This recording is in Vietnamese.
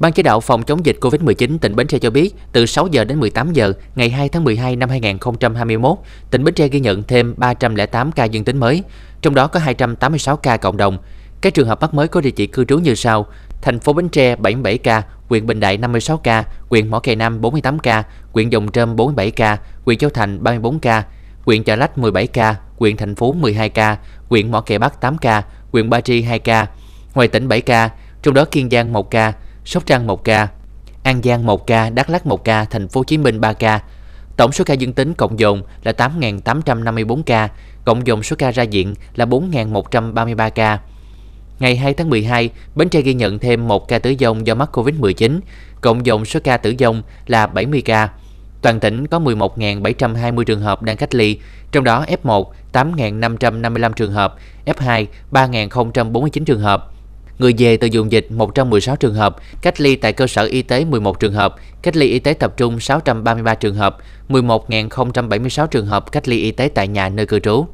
Ban chỉ đạo phòng chống dịch COVID-19 tỉnh Bến Tre cho biết, từ 6 giờ đến 18 giờ ngày 2 tháng 12 năm 2021, tỉnh Bến Tre ghi nhận thêm 308 ca dương tính mới, trong đó có 286 ca cộng đồng. Các trường hợp mắc mới có địa chỉ cư trú như sau: thành phố Bến Tre 77 ca, huyện Bình Đại 56 ca, huyện Mỏ Cày Nam 48 ca, huyện Dòng Trơm 47 ca, huyện Châu Thành 34 ca, huyện Chợ Lách 17 ca, huyện Thành Phú 12 ca, huyện Mỏ Cày Bắc 8 ca, huyện Ba Tri 2 ca, ngoài tỉnh 7 ca, trong đó Kiên Giang 1 ca, Sóc Trăng 1 ca, An Giang 1 ca, Đắk Lắk 1 ca, Thành phố Hồ Chí Minh 3 ca. Tổng số ca dương tính cộng dồn là 8.854 ca, cộng dồn số ca ra viện là 4.133 ca. Ngày 2 tháng 12, Bến Tre ghi nhận thêm 1 ca tử vong do mắc COVID-19, cộng dồn số ca tử vong là 70 ca. Toàn tỉnh có 11.720 trường hợp đang cách ly, trong đó F1 8.555 trường hợp, F2 3.049 trường hợp. Người về từ vùng dịch 116 trường hợp, cách ly tại cơ sở y tế 11 trường hợp, cách ly y tế tập trung 633 trường hợp, 11.076 trường hợp cách ly y tế tại nhà nơi cư trú.